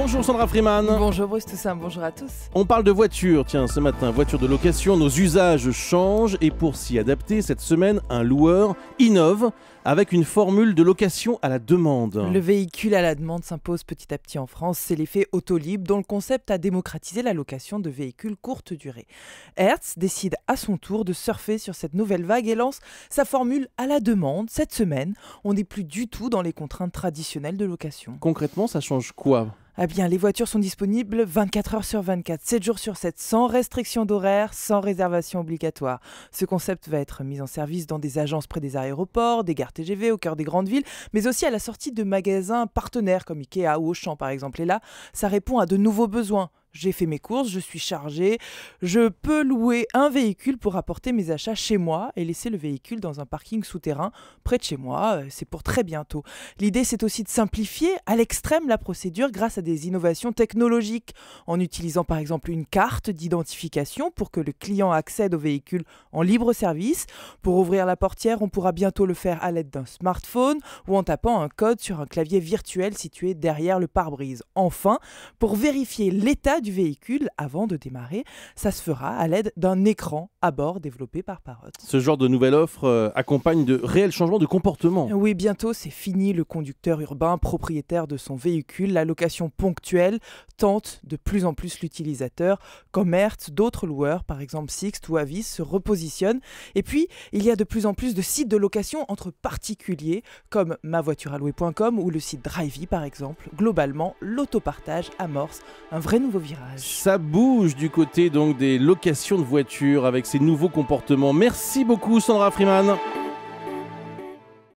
Bonjour Sandra Freeman. Bonjour Bruce Toussaint, bonjour à tous. On parle de voiture, tiens, ce matin, voiture de location, nos usages changent et pour s'y adapter, cette semaine, un loueur innove avec une formule de location à la demande. Le véhicule à la demande s'impose petit à petit en France, c'est l'effet Autolib dont le concept a démocratisé la location de véhicules courte durée. Hertz décide à son tour de surfer sur cette nouvelle vague et lance sa formule à la demande cette semaine. On n'est plus du tout dans les contraintes traditionnelles de location. Concrètement, ça change quoi eh bien, les voitures sont disponibles 24 heures sur 24, 7 jours sur 7, sans restriction d'horaire, sans réservation obligatoire. Ce concept va être mis en service dans des agences près des aéroports, des gares TGV au cœur des grandes villes, mais aussi à la sortie de magasins partenaires comme Ikea ou Auchan par exemple. Et là, ça répond à de nouveaux besoins j'ai fait mes courses, je suis chargé, je peux louer un véhicule pour apporter mes achats chez moi et laisser le véhicule dans un parking souterrain près de chez moi, euh, c'est pour très bientôt. L'idée c'est aussi de simplifier à l'extrême la procédure grâce à des innovations technologiques, en utilisant par exemple une carte d'identification pour que le client accède au véhicule en libre service. Pour ouvrir la portière, on pourra bientôt le faire à l'aide d'un smartphone ou en tapant un code sur un clavier virtuel situé derrière le pare-brise. Enfin, pour vérifier l'état du véhicule avant de démarrer. Ça se fera à l'aide d'un écran à bord développé par Parrot. Ce genre de nouvelle offre euh, accompagne de réels changements de comportement. Oui, bientôt c'est fini le conducteur urbain propriétaire de son véhicule. La location ponctuelle tente de plus en plus l'utilisateur. Commerce, d'autres loueurs, par exemple Sixt ou Avis, se repositionnent. Et puis, il y a de plus en plus de sites de location entre particuliers, comme mavoitureallouée.com ou le site Drivey, par exemple. Globalement, l'autopartage amorce un vrai nouveau ça bouge du côté donc des locations de voitures avec ces nouveaux comportements. Merci beaucoup Sandra Freeman.